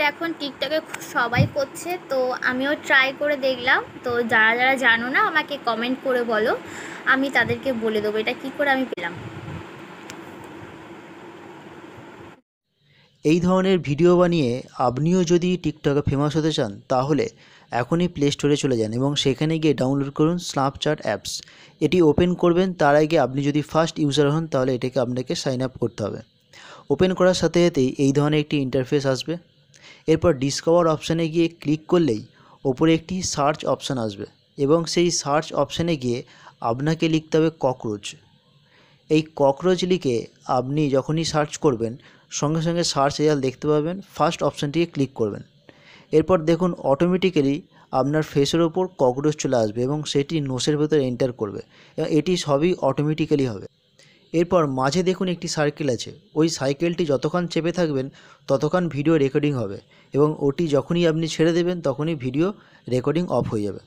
ব্যাপারটা এখন টিকটকে সবাই করছে তো আমিও ট্রাই করে দেখলাম তো যারা যারা জানো না আমাকে কমেন্ট করে বলো আমি তাদেরকে বলে দেবো এটা কি করে আমি পেলাম এই ধরনের ভিডিও বানিয়ে আপনিও যদি টিকটকে ফেমাস হতে চান তাহলে এখনই প্লে স্টোরে চলে যান এবং সেখানে গিয়ে ডাউনলোড করুন স্ন্যাপচ্যাট অ্যাপস এটি ওপেন করবেন তার আগে আপনি যদি ফার্স্ট ইউজার হন তাহলে এটাকে আপনাকে সাইন আপ করতে হবে ওপেন করার সাথে সাথেই এই ধরনের একটি ইন্টারফেস আসবে এরপর ডিসকভার অপশানে গিয়ে ক্লিক করলেই ওপরে একটি সার্চ অপশান আসবে এবং সেই সার্চ অপশানে গিয়ে আপনাকে লিখতে হবে ককরোচ এই ককরোচ লিখে আপনি যখনই সার্চ করবেন সঙ্গে সঙ্গে সার্চ রেজাল্ট দেখতে পাবেন ফার্স্ট অপশানটিকে ক্লিক করবেন এরপর দেখুন অটোমেটিক্যালি আপনার ফেসের ওপর ককরোচ চলে আসবে এবং সেটি নোসের ভেতরে এন্টার করবে এবং এটি সবই অটোমেটিক্যালি হবে এরপর মাঝে দেখুন একটি সার্কেল আছে ওই সাইকেলটি যতক্ষণ চেপে থাকবেন ততক্ষণ ভিডিও রেকর্ডিং হবে এবং ওটি যখনই আপনি ছেড়ে দেবেন তখনই ভিডিও রেকর্ডিং অফ হয়ে যাবে